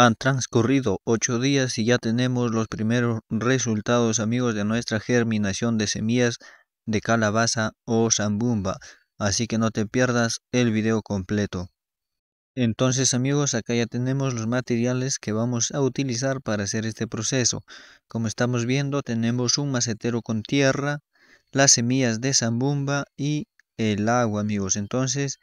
Han transcurrido ocho días y ya tenemos los primeros resultados amigos de nuestra germinación de semillas de calabaza o zambumba, así que no te pierdas el video completo. Entonces amigos, acá ya tenemos los materiales que vamos a utilizar para hacer este proceso. Como estamos viendo, tenemos un macetero con tierra, las semillas de zambumba y el agua amigos entonces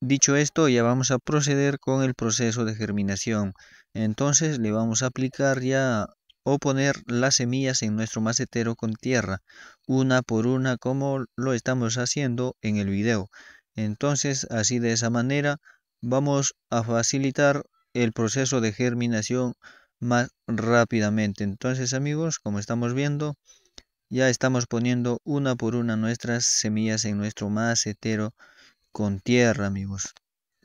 dicho esto ya vamos a proceder con el proceso de germinación entonces le vamos a aplicar ya o poner las semillas en nuestro macetero con tierra una por una como lo estamos haciendo en el video entonces así de esa manera vamos a facilitar el proceso de germinación más rápidamente entonces amigos como estamos viendo ya estamos poniendo una por una nuestras semillas en nuestro macetero con tierra, amigos,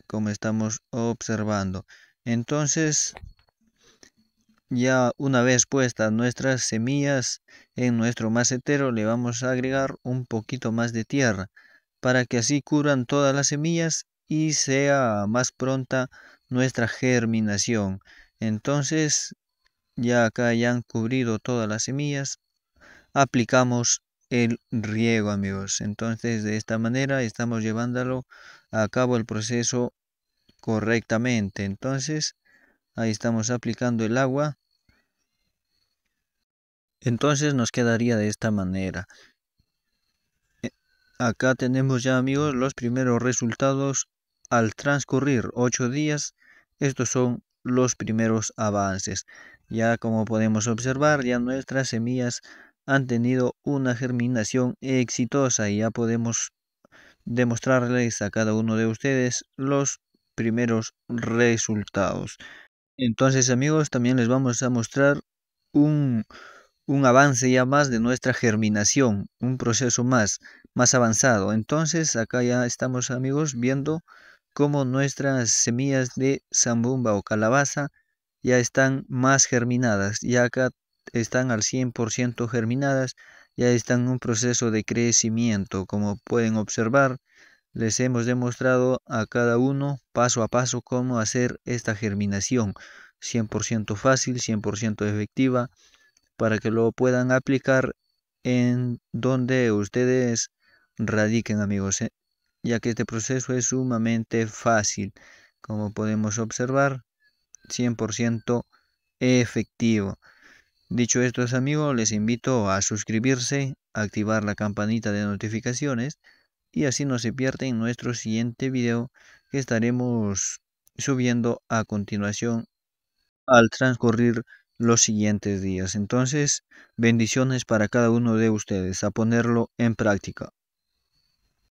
como estamos observando. Entonces, ya una vez puestas nuestras semillas en nuestro macetero, le vamos a agregar un poquito más de tierra para que así cubran todas las semillas y sea más pronta nuestra germinación. Entonces, ya acá ya han cubrido todas las semillas, aplicamos el riego, amigos. Entonces, de esta manera estamos llevándolo a cabo el proceso correctamente. Entonces, ahí estamos aplicando el agua. Entonces nos quedaría de esta manera. Eh, acá tenemos ya amigos los primeros resultados al transcurrir ocho días. Estos son los primeros avances. Ya como podemos observar, ya nuestras semillas han tenido una germinación exitosa y ya podemos demostrarles a cada uno de ustedes los primeros resultados. Entonces amigos, también les vamos a mostrar un, avance ya más de nuestra germinación, un proceso más, más avanzado. Entonces acá ya estamos amigos viendo cómo nuestras semillas de zambumba o calabaza ya están más germinadas. Ya acá están al 100% germinadas, ya están en un proceso de crecimiento. Como pueden observar, les hemos demostrado a cada uno paso a paso cómo hacer esta germinación 100% fácil, 100% efectiva, para que lo puedan aplicar en donde ustedes radiquen amigos, ¿eh? ya que este proceso es sumamente fácil, como podemos observar, 100% efectivo. Dicho esto, amigos, les invito a suscribirse, activar la campanita de notificaciones y así no se pierden nuestro siguiente video que estaremos subiendo a continuación al transcurrir los siguientes días. Entonces, bendiciones para cada uno de ustedes, a ponerlo en práctica.